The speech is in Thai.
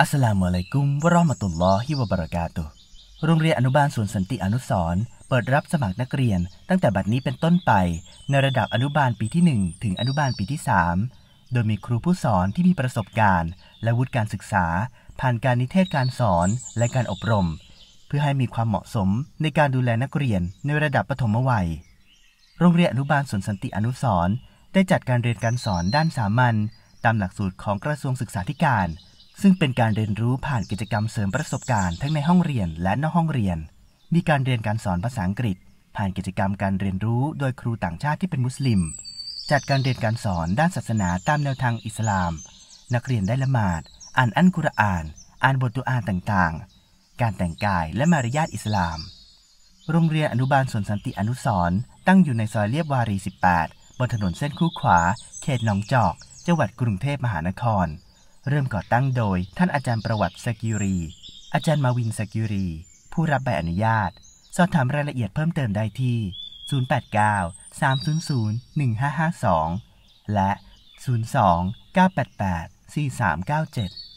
อัสลามุอะลัยกุมวะรอมะตุลลอฮิวะบะเราะกาตุโรงเรียนอนุบาลสวนสันติอนุสรณ์เปิดรับสมัครนักเรียน ตั้งแต่บัดนี้เป็นต้นไป ในระดับอนุบาลปีที่ 1 ถึงอนุบาลปีที่ 3 โดยมีครูผู้สอนที่มีประสบการณ์ และวุฒิการศึกษา ผ่านการนิเทศการสอนและการอบรม เพื่อให้มีความเหมาะสมในการดูแลนักเรียนในระดับปฐมวัย โรงเรียนอนุบาลสวนสันติอนุสรณ์ได้จัดการเรียนการสอนด้านสามัญตามหลักสูตรของกระทรวงศึกษาธิการซึ่งเป็นการเรียนรู้ผ่านกิจกรรมเสริมประสบการณ์ทั้งในห้องเรียนและนอกห้องเรียน มีการเรียนการสอนภาษาอังกฤษ ผ่านกิจกรรมการเรียนรู้โดยครูต่างชาติที่เป็นมุสลิม จัดการเรียนการสอนด้านศาสนาตาม แนวทางอิสลาม นักเรียนได้ละหมาด อ่านอัลกุรอาน อ่านบทตุอาต่างๆ การแต่งกายและมารยาทอิสลาม โรงเรียนอนุบาลสวนสันติอนุสรตั้งอยู่ในซอยเลียบวารี18บนถนนเส้นคู่ขวา เขตหนองจอก จังหวัดกรุงเทพมหานครเริ่มก่อตั้งโดย ท่านอาจารย์ประวัติสกิรี อาจารย์มาวินสกิรี ผู้รับใบอนุญาต สอบถามรายละเอียดเพิ่มเติมได้ที่ 089 300 1552 และ 02 988 4397